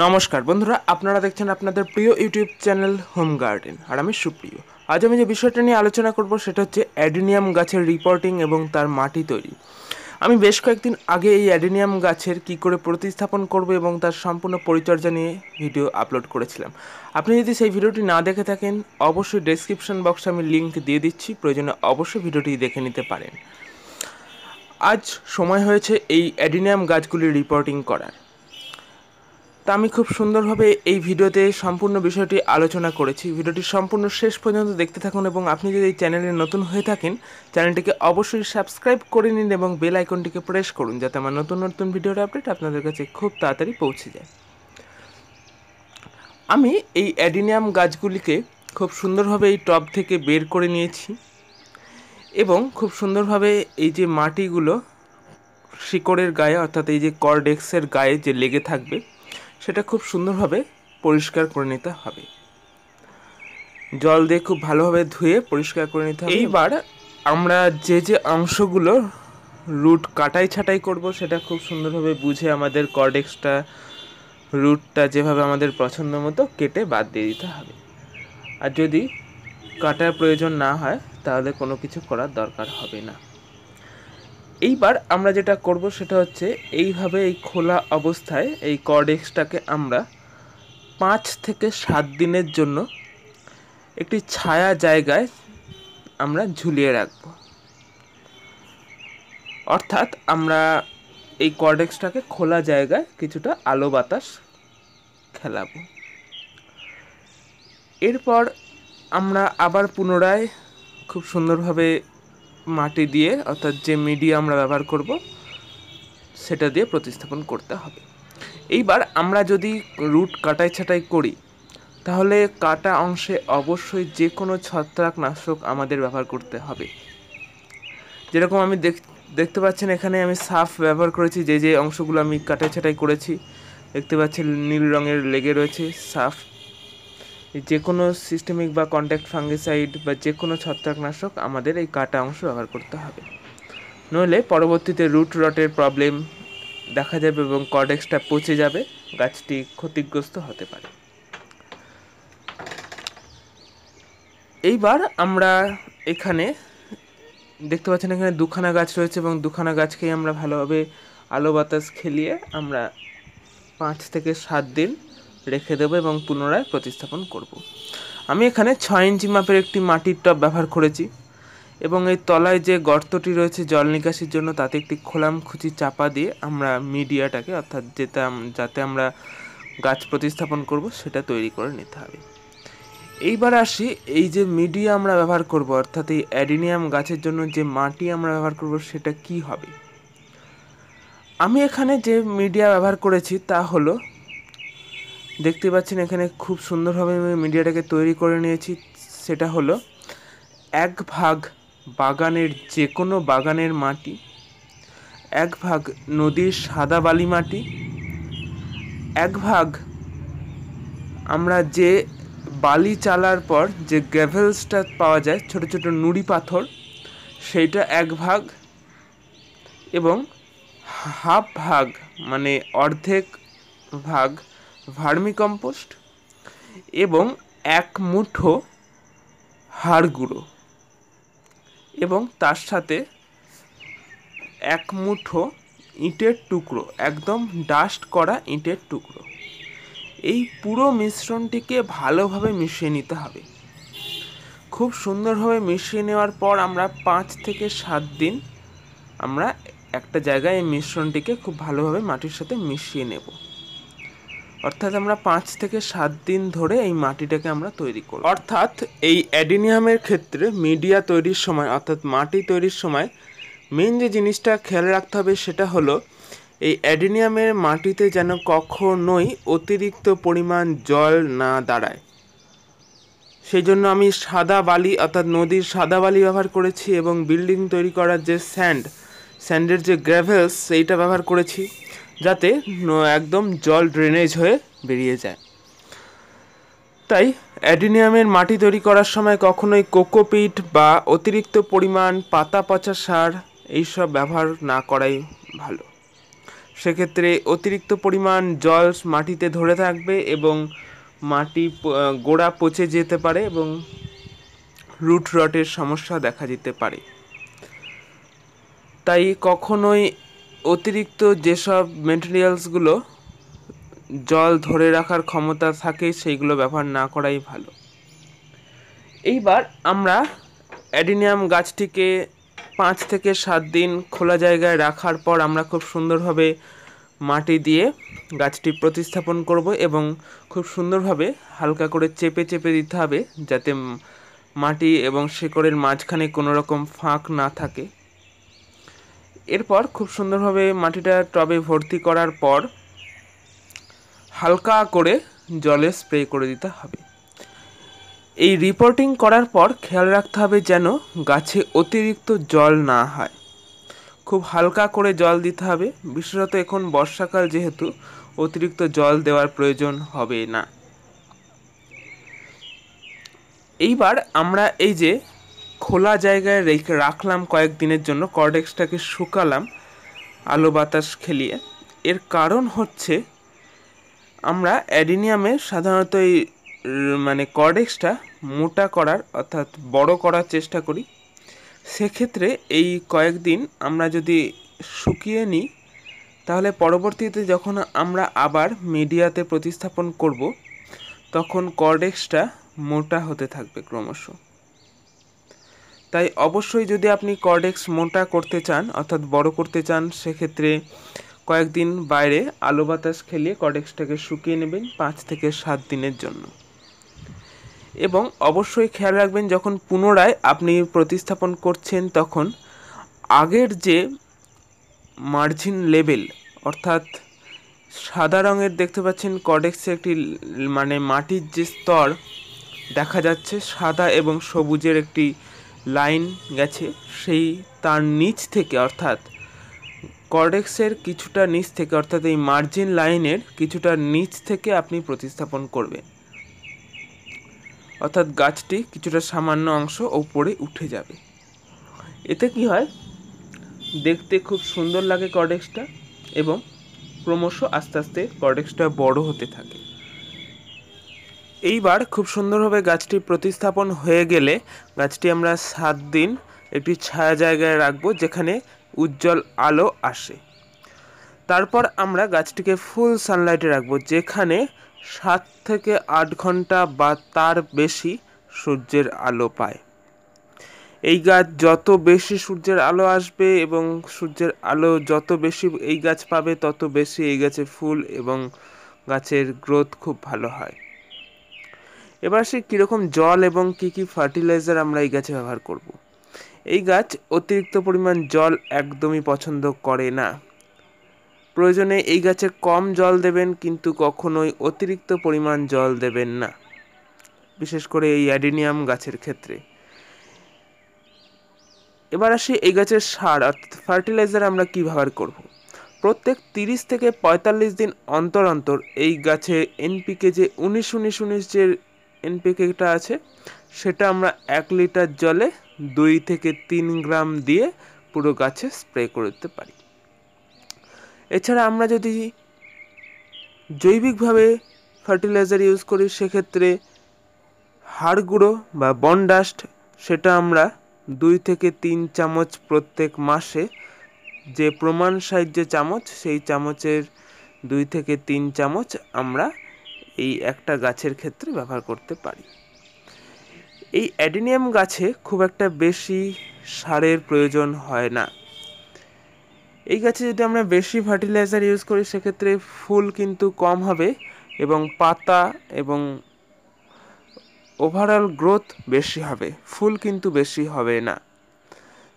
নমস্কার বন্ধুরা আপনারা দেখছেন আপনাদের প্রিয় ইউটিউব চ্যানেল হোম গার্ডেন আর আমি সুপ্রিয় আজ আমি যে বিষয়টা নিয়ে আলোচনা করব সেটা হচ্ছে অ্যাডিনিয়াম গাছের রিপোর্টিং এবং তার মাটি তৈরি আমি বেশ কয়েকদিন আগে এই অ্যাডিনিয়াম গাছের কি করে প্রতিস্থাপন করব এবং তার সম্পূর্ণ পরিচর্যা নিয়ে ভিডিও আপলোড করেছিলাম আপনি যদি সেই ভিডিওটি না দেখে থাকেন অবশ্যই ডেসক্রিপশন বক্সে আমি লিঙ্ক দিয়ে দিচ্ছি প্রয়োজনে অবশ্যই ভিডিওটি দেখে নিতে পারেন আজ সময় হয়েছে এই অ্যাডিনিয়াম গাছগুলি রিপোর্টিং করার তা আমি খুব সুন্দরভাবে এই ভিডিওতে সম্পূর্ণ বিষয়টি আলোচনা করেছি ভিডিওটি সম্পূর্ণ শেষ পর্যন্ত দেখতে থাকুন এবং আপনি যদি এই চ্যানেলে নতুন হয়ে থাকেন চ্যানেলটিকে অবশ্যই সাবস্ক্রাইব করে নিন এবং বেল আইকনটিকে প্রেস করুন যাতে আমার নতুন নতুন ভিডিওর আপডেট আপনাদের কাছে খুব তাড়াতাড়ি পৌঁছে যায় আমি এই অ্যাডিনিয়াম গাছগুলিকে খুব সুন্দরভাবে এই টব থেকে বের করে নিয়েছি এবং খুব সুন্দরভাবে এই যে মাটিগুলো শিকড়ের গায়ে অর্থাৎ এই যে কর্ডেক্সের গায়ে যে লেগে থাকবে সেটা খুব সুন্দরভাবে পরিষ্কার করে নিতে হবে জল দিয়ে খুব ভালোভাবে ধুয়ে পরিষ্কার করে নিতে হবে এইবার আমরা যে যে অংশগুলো রুট কাটাই ছাটাই করব সেটা খুব সুন্দরভাবে বুঝে আমাদের কর্ডেক্সটা রুটটা যেভাবে আমাদের পছন্দ মতো কেটে বাদ দিয়ে দিতে হবে আর যদি কাটার প্রয়োজন না হয় তাহলে কোনো কিছু করার দরকার হবে না এইবার আমরা যেটা করব সেটা হচ্ছে এইভাবে এই খোলা অবস্থায় এই কর্ডেক্সটাকে আমরা পাঁচ থেকে সাত দিনের জন্য একটি ছায়া জায়গায় আমরা ঝুলিয়ে রাখব অর্থাৎ আমরা এই কর্ডেক্সটাকে খোলা জায়গায় কিছুটা আলো বাতাস খেলাবো এরপর আমরা আবার পুনরায় খুব সুন্দরভাবে মাটি দিয়ে অর্থাৎ যে মিডিয়া আমরা ব্যবহার করব সেটা দিয়ে প্রতিস্থাপন করতে হবে এইবার আমরা যদি রুট কাটাই ছাটাই করি তাহলে কাটা অংশে অবশ্যই যে কোনো ছত্রাকনাশক আমাদের ব্যবহার করতে হবে যেরকম আমি দেখতে পাচ্ছেন এখানে আমি সাফ ব্যবহার করেছি যে যে অংশগুলো আমি কাটাই ছাটাই করেছি দেখতে পাচ্ছেন নীল রঙের লেগে রয়েছে সাফ যে কোনো সিস্টেমিক বা কন্ট্যাক্ট ফাঙ্গিসাইড বা যে কোনো ছত্রাকনাশক আমাদের এই কাটা অংশ ব্যবহার করতে হবে নইলে পরবর্তীতে রুট রটের প্রবলেম দেখা যাবে এবং কর্ডেক্সটা পচে যাবে গাছটি ক্ষতিগ্রস্ত হতে পারে এইবার আমরা এখানে দেখতে পাচ্ছেন এখানে দুখানা গাছ রয়েছে এবং দুখানা গাছকেই আমরা ভালোভাবে আলো বাতাস খেলিয়ে আমরা পাঁচ থেকে সাত দিন রেখে দেবো এবং পুনরায় প্রতিস্থাপন করব। আমি এখানে ছয় ইঞ্চি মাপের একটি মাটির টব ব্যবহার করেছি এবং এই তলায় যে গর্তটি রয়েছে জল নিকাশির জন্য তাতে একটি খোলাম খুচি চাপা দিয়ে আমরা মিডিয়াটাকে অর্থাৎ যেটা যাতে আমরা গাছ প্রতিস্থাপন করব সেটা তৈরি করে নিতে হবে এইবার আসি এই যে মিডিয়া আমরা ব্যবহার করব অর্থাৎ এই অ্যাডিনিয়াম গাছের জন্য যে মাটি আমরা ব্যবহার করব সেটা কি হবে আমি এখানে যে মিডিয়া ব্যবহার করেছি তা হলো দেখতে পাচ্ছেন এখানে খুব সুন্দরভাবে আমি মিডিয়াটাকে তৈরি করে নিয়েছি সেটা হলো এক ভাগ বাগানের যে কোনো বাগানের মাটি এক ভাগ নদীর সাদা বালি মাটি এক ভাগ আমরা যে বালি চালার পর যে গ্যাভেলসটা পাওয়া যায় ছোট ছোট নুড়ি পাথর সেইটা এক ভাগ এবং হাফ ভাগ মানে অর্ধেক ভাগ ভার্মিকম্পোস্ট এবং এক মুঠো হাড় গুঁড়ো এবং তার সাথে এক মুঠো ইঁটের টুকরো একদম ডাস্ট করা ইঁটের টুকরো এই পুরো মিশ্রণটিকে ভালোভাবে মিশিয়ে নিতে হবে খুব সুন্দরভাবে মিশিয়ে নেওয়ার পর আমরা পাঁচ থেকে সাত দিন আমরা একটা জায়গায় এই মিশ্রণটিকে খুব ভালোভাবে মাটির সাথে মিশিয়ে নেব অর্থাৎ আমরা পাঁচ থেকে সাত দিন ধরে এই মাটিটাকে আমরা তৈরি করব অর্থাৎ এই অ্যাডিনিয়ামের ক্ষেত্রে মিডিয়া তৈরির সময় অর্থাৎ মাটি তৈরির সময় মেন যে জিনিসটা খেয়াল রাখতে হবে সেটা হলো এই অ্যাডিনিয়ামের মাটিতে যেন কখনোই অতিরিক্ত পরিমাণ জল না দাঁড়ায় সেই জন্য আমি সাদা বালি অর্থাৎ নদীর সাদা বালি ব্যবহার করেছি এবং বিল্ডিং তৈরি করার যে স্যান্ড স্যান্ডের যে গ্র্যাভেলস সেইটা ব্যবহার করেছি যাতে একদম জল ড্রেনেজ হয়ে বেরিয়ে যায় তাই অ্যাডিনিয়ামের মাটি তৈরি করার সময় কখনোই কোকোপিট বা অতিরিক্ত পরিমাণ পাতা পচা সার এইসব ব্যবহার না করাই ভালো সেক্ষেত্রে অতিরিক্ত পরিমাণ জল মাটিতে ধরে থাকবে এবং মাটি গোড়া পচে যেতে পারে এবং রুট রটের সমস্যা দেখা দিতে পারে তাই কখনোই অতিরিক্ত যেসব মেটেরিয়ালসগুলো জল ধরে রাখার ক্ষমতা থাকে সেইগুলো ব্যবহার না করাই ভালো এইবার আমরা অ্যাডিনিয়াম গাছটিকে পাঁচ থেকে সাত দিন খোলা জায়গায় রাখার পর আমরা খুব সুন্দরভাবে মাটি দিয়ে গাছটি প্রতিস্থাপন করব এবং খুব সুন্দরভাবে হালকা করে চেপে চেপে দিতে হবে যাতে মাটি এবং শেকড়ের মাঝখানে কোনো রকম ফাঁক না থাকে এরপর খুব সুন্দরভাবে মাটিটা টবে ভর্তি করার পর হালকা করে জলে স্প্রে করে দিতে হবে এই রিপোর্টিং করার পর খেয়াল রাখতে হবে যেন গাছে অতিরিক্ত জল না হয় খুব হালকা করে জল দিতে হবে বিশেষত এখন বর্ষাকাল যেহেতু অতিরিক্ত জল দেওয়ার প্রয়োজন হবে না এইবার আমরা এই যে খোলা জায়গায় রেখে রাখলাম কয়েকদিনের জন্য কর্ডেক্সটাকে শুকালাম আলো বাতাস খেলিয়ে এর কারণ হচ্ছে আমরা অ্যাডিনিয়ামে সাধারণত এই মানে কর্ডেক্সটা মোটা করার অর্থাৎ বড় করার চেষ্টা করি সেক্ষেত্রে এই কয়েকদিন আমরা যদি শুকিয়ে নিই তাহলে পরবর্তীতে যখন আমরা আবার মিডিয়াতে প্রতিস্থাপন করব তখন কর্ডেক্সটা মোটা হতে থাকবে ক্রমশ তাই অবশ্যই যদি আপনি কর্ডেক্স মোটা করতে চান অর্থাৎ বড় করতে চান সেক্ষেত্রে কয়েকদিন বাইরে আলো বাতাস খেলিয়ে কর্ডেক্সটাকে শুকিয়ে নেবেন পাঁচ থেকে সাত দিনের জন্য এবং অবশ্যই খেয়াল রাখবেন যখন পুনরায় আপনি প্রতিস্থাপন করছেন তখন আগের যে মার্জিন লেভেল অর্থাৎ সাদা রঙের দেখতে পাচ্ছেন কর্ডেক্সে একটি মানে মাটির যে স্তর দেখা যাচ্ছে সাদা এবং সবুজের একটি লাইন গেছে সেই তার নিচ থেকে অর্থাৎ কর্ডেক্সের কিছুটা নিচ থেকে অর্থাৎ এই মার্জিন লাইনের কিছুটা নিচ থেকে আপনি প্রতিস্থাপন করবেন অর্থাৎ গাছটি কিছুটা সামান্য অংশ ওপরে উঠে যাবে এতে কি হয় দেখতে খুব সুন্দর লাগে কর্ডেক্সটা এবং ক্রমশ আস্তে আস্তে কর্ডেক্সটা বড় হতে থাকে এইবার খুব সুন্দরভাবে গাছটি প্রতিস্থাপন হয়ে গেলে গাছটি আমরা সাত দিন একটি ছায়া জায়গায় রাখবো যেখানে উজ্জ্বল আলো আসে তারপর আমরা গাছটিকে ফুল সানলাইটে রাখবো যেখানে সাত থেকে আট ঘন্টা বা তার বেশি সূর্যের আলো পায় এই গাছ যত বেশি সূর্যের আলো আসবে এবং সূর্যের আলো যত বেশি এই গাছ পাবে তত বেশি এই গাছে ফুল এবং গাছের গ্রোথ খুব ভালো হয় এবার আসি কীরকম জল এবং কি কি ফার্টিলাইজার আমরা এই গাছে ব্যবহার করব। এই গাছ অতিরিক্ত পরিমাণ জল একদমই পছন্দ করে না প্রয়োজনে এই গাছে কম জল দেবেন কিন্তু কখনোই অতিরিক্ত পরিমাণ জল দেবেন না বিশেষ করে এই অ্যাডিনিয়াম গাছের ক্ষেত্রে এবার আসি এই গাছের সার অর্থাৎ ফার্টিলাইজার আমরা কী ব্যবহার করব। প্রত্যেক তিরিশ থেকে পঁয়তাল্লিশ দিন অন্তর অন্তর এই গাছে এনপিকে যে উনিশ উনিশ উনিশ যে এনপিকেটা আছে সেটা আমরা এক লিটার জলে দুই থেকে তিন গ্রাম দিয়ে পুরো গাছে স্প্রে করতে পারি এছাড়া আমরা যদি জৈবিকভাবে ফার্টিলাইজার ইউজ করি সেক্ষেত্রে হাড় গুঁড়ো বা বনডাস্ট সেটা আমরা দুই থেকে তিন চামচ প্রত্যেক মাসে যে প্রমাণ সাহায্যে চামচ সেই চামচের দুই থেকে তিন চামচ আমরা এই একটা গাছের ক্ষেত্রে ব্যবহার করতে পারি এই অ্যাডিনিয়াম গাছে খুব একটা বেশি সারের প্রয়োজন হয় না এই গাছে যদি আমরা বেশি ফার্টিলাইজার ইউজ করি সেক্ষেত্রে ফুল কিন্তু কম হবে এবং পাতা এবং ওভারঅল গ্রোথ বেশি হবে ফুল কিন্তু বেশি হবে না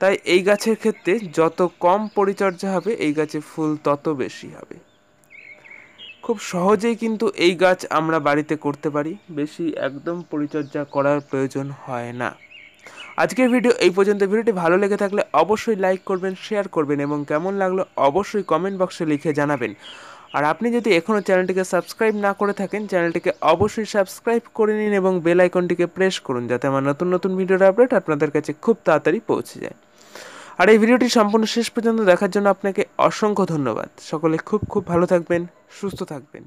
তাই এই গাছের ক্ষেত্রে যত কম পরিচর্যা হবে এই গাছে ফুল তত বেশি হবে খুব সহজেই কিন্তু এই গাছ আমরা বাড়িতে করতে পারি বেশি একদম পরিচর্যা করার প্রয়োজন হয় না আজকের ভিডিও এই পর্যন্ত ভিডিওটি ভালো লেগে থাকলে অবশ্যই লাইক করবেন শেয়ার করবেন এবং কেমন লাগলো অবশ্যই কমেন্ট বক্সে লিখে জানাবেন আর আপনি যদি এখনও চ্যানেলটিকে সাবস্ক্রাইব না করে থাকেন চ্যানেলটিকে অবশ্যই সাবস্ক্রাইব করে নিন এবং বেল আইকনটিকে প্রেস করুন যাতে আমার নতুন নতুন ভিডিওর আপডেট আপনাদের কাছে খুব তাড়াতাড়ি পৌঁছে যায় আর এই ভিডিওটি সম্পূর্ণ শেষ পর্যন্ত দেখার জন্য আপনাকে অসংখ্য ধন্যবাদ সকলে খুব খুব ভালো থাকবেন সুস্থ থাকবেন